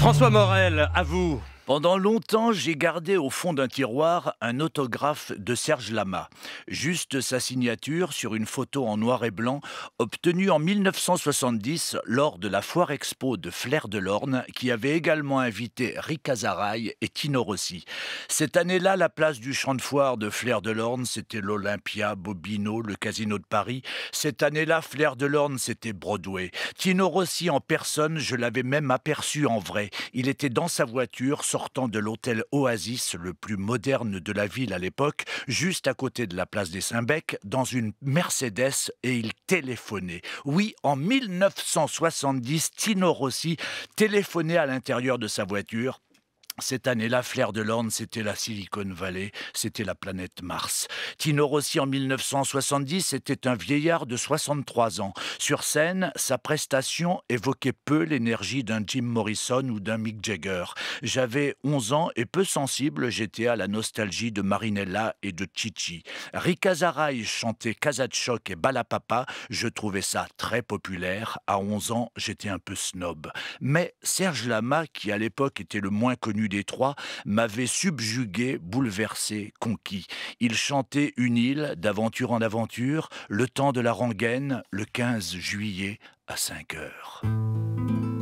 François Morel, à vous. Pendant longtemps, j'ai gardé au fond d'un tiroir un autographe de Serge Lama, juste sa signature sur une photo en noir et blanc obtenue en 1970 lors de la foire expo de Flair de l'Orne qui avait également invité Rick Azaraï et Tino Rossi. Cette année-là, la place du champ de foire de Flair de l'Orne, c'était l'Olympia, Bobino, le Casino de Paris. Cette année-là, Flair de l'Orne, c'était Broadway. Tino Rossi en personne, je l'avais même aperçu en vrai. Il était dans sa voiture, sortant de l'hôtel Oasis, le plus moderne de la ville à l'époque, juste à côté de la place des Saint-Bec, dans une Mercedes et il téléphonait. Oui, en 1970, Tino Rossi téléphonait à l'intérieur de sa voiture cette année-là, Flair l'Orne, c'était la Silicon Valley, c'était la planète Mars. Tino Rossi, en 1970, était un vieillard de 63 ans. Sur scène, sa prestation évoquait peu l'énergie d'un Jim Morrison ou d'un Mick Jagger. J'avais 11 ans et peu sensible, j'étais à la nostalgie de Marinella et de Chichi. Rick Azaray chantait Casa et Balapapa. Je trouvais ça très populaire. À 11 ans, j'étais un peu snob. Mais Serge Lama, qui à l'époque était le moins connu des trois, m'avait subjugué, bouleversé, conquis. Il chantait une île d'aventure en aventure, le temps de la rengaine, le 15 juillet à 5 heures.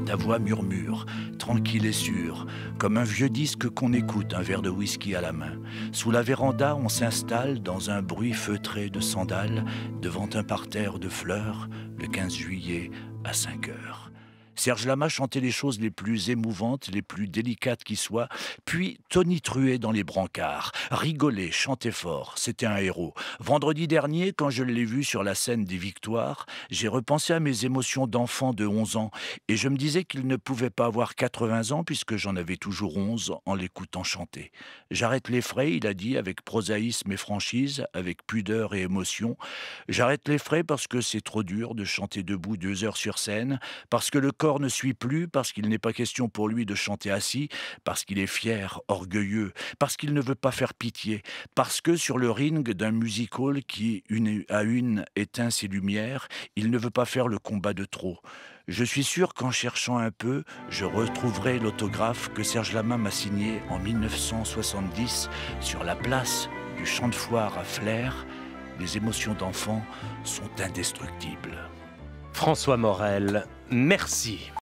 Ta voix murmure, tranquille et sûre, comme un vieux disque qu'on écoute, un verre de whisky à la main. Sous la véranda, on s'installe dans un bruit feutré de sandales, devant un parterre de fleurs, le 15 juillet à 5 heures. Serge Lama chantait les choses les plus émouvantes, les plus délicates qui soient, puis Tony Truet dans les brancards, rigolait, chantait fort, c'était un héros. Vendredi dernier, quand je l'ai vu sur la scène des Victoires, j'ai repensé à mes émotions d'enfant de 11 ans, et je me disais qu'il ne pouvait pas avoir 80 ans puisque j'en avais toujours 11 en l'écoutant chanter. J'arrête les frais, il a dit, avec prosaïsme et franchise, avec pudeur et émotion. J'arrête les frais parce que c'est trop dur de chanter debout deux heures sur scène, parce que le corps ne suit plus parce qu'il n'est pas question pour lui de chanter assis, parce qu'il est fier, orgueilleux, parce qu'il ne veut pas faire pitié, parce que sur le ring d'un music hall qui, une à une, éteint ses lumières, il ne veut pas faire le combat de trop. Je suis sûr qu'en cherchant un peu, je retrouverai l'autographe que Serge Lama m'a signé en 1970 sur la place du champ de foire à Flair. Les émotions d'enfant sont indestructibles. François Morel. Merci.